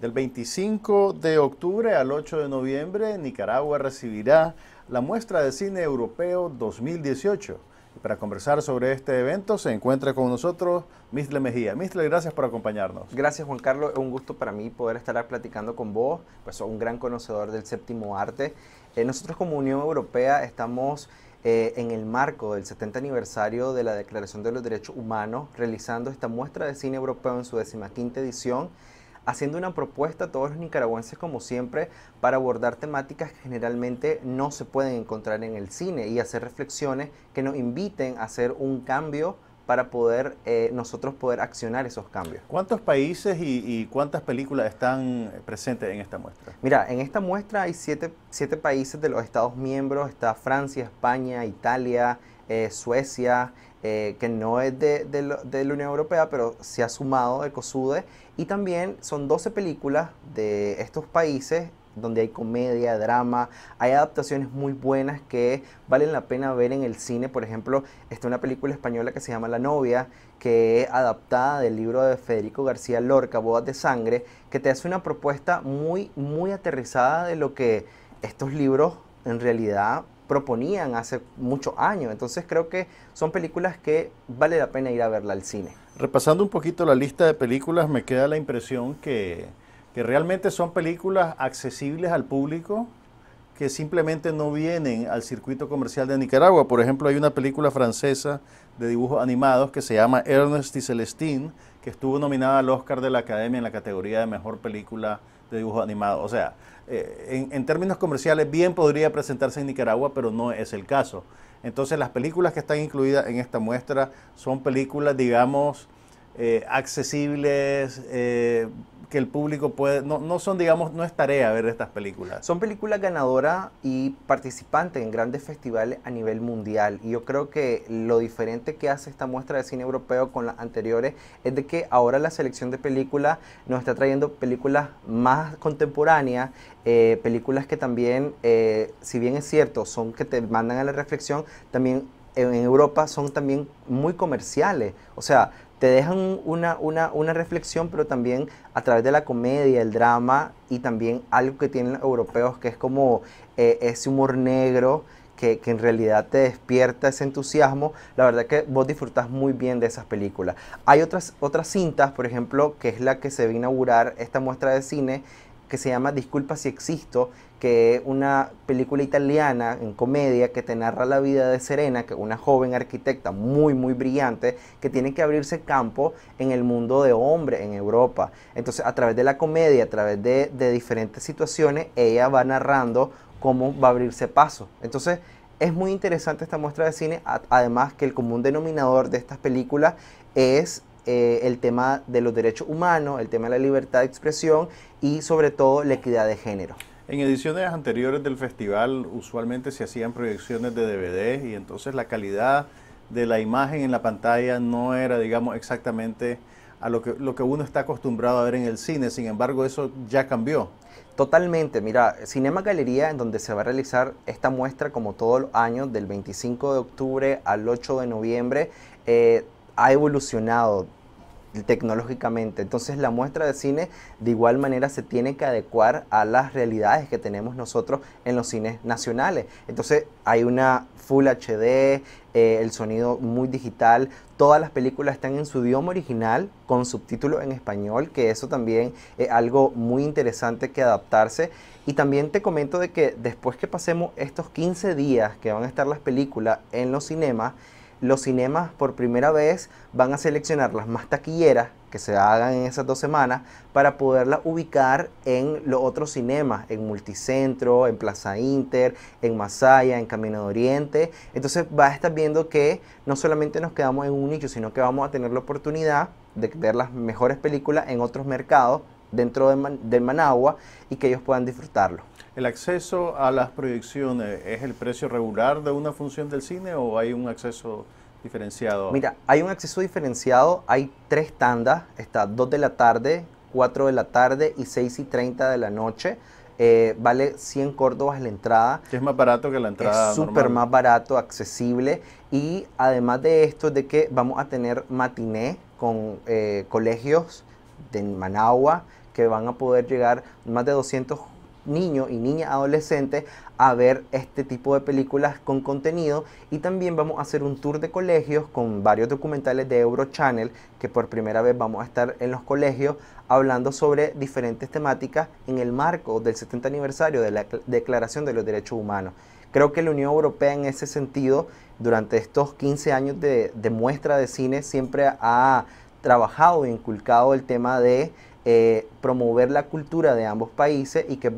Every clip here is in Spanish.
Del 25 de octubre al 8 de noviembre, Nicaragua recibirá la muestra de cine europeo 2018. para conversar sobre este evento se encuentra con nosotros Mistle Mejía. Mistle, gracias por acompañarnos. Gracias Juan Carlos, es un gusto para mí poder estar platicando con vos, pues un gran conocedor del séptimo arte. Eh, nosotros como Unión Europea estamos eh, en el marco del 70 aniversario de la Declaración de los Derechos Humanos realizando esta muestra de cine europeo en su quinta edición haciendo una propuesta a todos los nicaragüenses como siempre para abordar temáticas que generalmente no se pueden encontrar en el cine y hacer reflexiones que nos inviten a hacer un cambio para poder eh, nosotros poder accionar esos cambios. ¿Cuántos países y, y, cuántas películas están presentes en esta muestra? Mira, en esta muestra hay siete, siete países de los Estados miembros, está Francia, España, Italia, eh, Suecia, eh, que no es de, la Unión Europea, pero se ha sumado de COSUDE. Y también son 12 películas de estos países donde hay comedia, drama, hay adaptaciones muy buenas que valen la pena ver en el cine. Por ejemplo, está una película española que se llama La novia, que es adaptada del libro de Federico García Lorca, Bodas de Sangre, que te hace una propuesta muy, muy aterrizada de lo que estos libros en realidad proponían hace muchos años. Entonces creo que son películas que vale la pena ir a verla al cine. Repasando un poquito la lista de películas, me queda la impresión que, que realmente son películas accesibles al público que simplemente no vienen al circuito comercial de Nicaragua. Por ejemplo, hay una película francesa de dibujos animados que se llama Ernest y Celestine, que estuvo nominada al Oscar de la Academia en la categoría de Mejor Película de dibujo animado. O sea, eh, en, términos comerciales bien podría presentarse en Nicaragua, pero no es el caso. Entonces las películas que están incluidas en esta muestra son películas, digamos, eh, accesibles, eh, que el público puede, no, no son, digamos, no es tarea ver estas películas. Son películas ganadoras y participantes en grandes festivales a nivel mundial. Y yo creo que lo diferente que hace esta muestra de cine europeo con las anteriores es de que ahora la selección de películas nos está trayendo películas más contemporáneas, eh, películas que también, eh, si bien es cierto, son que te mandan a la reflexión, también en Europa son también muy comerciales. O sea, te dejan una, reflexión, pero también a través de la comedia, el drama y también algo que tienen los europeos, que es como eh, ese humor negro que, en realidad te despierta ese entusiasmo. La verdad que vos disfrutás muy bien de esas películas. Hay otras, otras cintas, por ejemplo, que es la que se va a inaugurar esta muestra de cine, que se llama Disculpa si existo, que es una película italiana en comedia que te narra la vida de Serena, que es una joven arquitecta muy, muy brillante, que tiene que abrirse campo en el mundo de hombre, en Europa. Entonces, a través de la comedia, a través de, de diferentes situaciones, ella va narrando cómo va a abrirse paso. Entonces, es muy interesante esta muestra de cine, además que el común denominador de estas películas es eh, el tema de los derechos humanos, el tema de la libertad de expresión y sobre todo la equidad de género. En ediciones anteriores del festival usualmente se hacían proyecciones de DVD y entonces la calidad de la imagen en la pantalla no era, digamos, exactamente a lo que, uno está acostumbrado a ver en el cine. Sin embargo, eso ya cambió. Totalmente, mira, Cinema Galería, en donde se va a realizar esta muestra como todos los años, del 25 de octubre al 8 de noviembre, eh, ha evolucionado tecnológicamente. Entonces la muestra de cine de igual manera se tiene que adecuar a las realidades que tenemos nosotros en los cines nacionales. Entonces hay una Full HD, eh, el sonido muy digital, todas las películas están en su idioma original con subtítulos en español, que eso también es algo muy interesante que adaptarse. Y también te comento de que después que pasemos estos 15 días que van a estar las películas en los cinemas, los cinemas por primera vez van a seleccionar las más taquilleras que se hagan en esas dos semanas para poderlas ubicar en los otros cinemas, en Multicentro, en Plaza Inter, en Masaya, en Camino de Oriente. Entonces vas a estar viendo que no solamente nos quedamos en un nicho, sino que vamos a tener la oportunidad de ver las mejores películas en otros mercados dentro de Managua y que ellos puedan disfrutarlo. ¿El acceso a las proyecciones es el precio regular de una función del cine o hay un acceso diferenciado? Mira, hay un acceso diferenciado, hay tres tandas, está 2 de la tarde, 4 de la tarde y 6 y 30 de la noche. Eh, vale 100 córdobas la entrada. Que es más barato que la entrada. Es súper más barato, accesible. Y además de esto, de que vamos a tener matiné con eh, colegios de Managua, que van a poder llegar más de 200 niños y niñas adolescentes a ver este tipo de películas con contenido y también vamos a hacer un tour de colegios con varios documentales de Eurochannel que por primera vez vamos a estar en los colegios hablando sobre diferentes temáticas en el marco del 70 aniversario de la Declaración de los Derechos Humanos. Creo que la Unión Europea en ese sentido durante estos 15 años de, de muestra de cine siempre ha trabajado e inculcado el tema de eh, promover la cultura de ambos países y que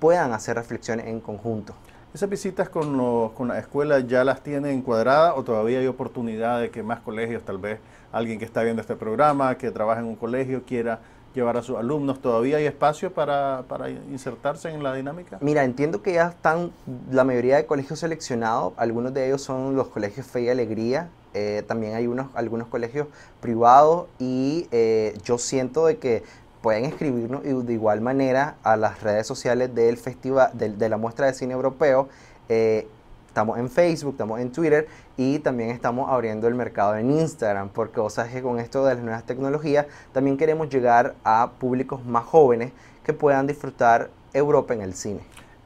puedan hacer reflexiones en conjunto. ¿Esas visitas con, las con la escuela ya las tiene encuadradas o todavía hay oportunidad de que más colegios, tal vez alguien que está viendo este programa, que trabaja en un colegio, quiera llevar a sus alumnos? ¿Todavía hay espacio para, para, insertarse en la dinámica? Mira, entiendo que ya están la mayoría de colegios seleccionados, algunos de ellos son los colegios Fe y Alegría, eh, también hay unos, algunos colegios privados y eh, yo siento de que pueden escribirnos y de igual manera a las redes sociales del festival, de, la muestra de cine europeo. Eh, estamos en Facebook, estamos en Twitter y también estamos abriendo el mercado en Instagram, porque sabes que con esto de las nuevas tecnologías también queremos llegar a públicos más jóvenes que puedan disfrutar Europa en el cine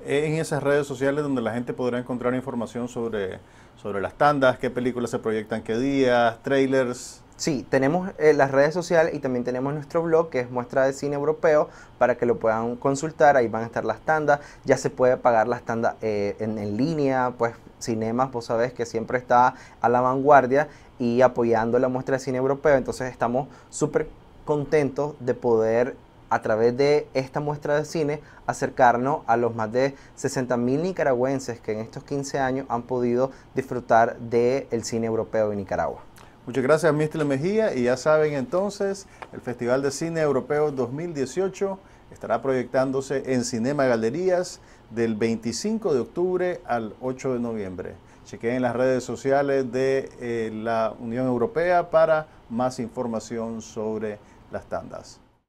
en esas redes sociales donde la gente podrá encontrar información sobre, sobre las tandas, qué películas se proyectan, qué días, trailers. Sí, tenemos eh, las redes sociales y también tenemos nuestro blog que es Muestra de Cine Europeo para que lo puedan consultar. Ahí van a estar las tandas. Ya se puede pagar las tandas eh, en, en, línea. Pues Cinemas, vos sabés que siempre está a la vanguardia y apoyando la Muestra de Cine Europeo. Entonces estamos súper contentos de poder a través de esta muestra de cine acercarnos a los más de 60.000 nicaragüenses que en estos 15 años han podido disfrutar del cine europeo de Nicaragua. Muchas gracias, Mr. Mejía. Y ya saben entonces, el Festival de Cine Europeo 2018 estará proyectándose en Cinema Galerías del 25 de octubre al 8 de noviembre. Chequen las redes sociales de eh, la Unión Europea para más información sobre las tandas.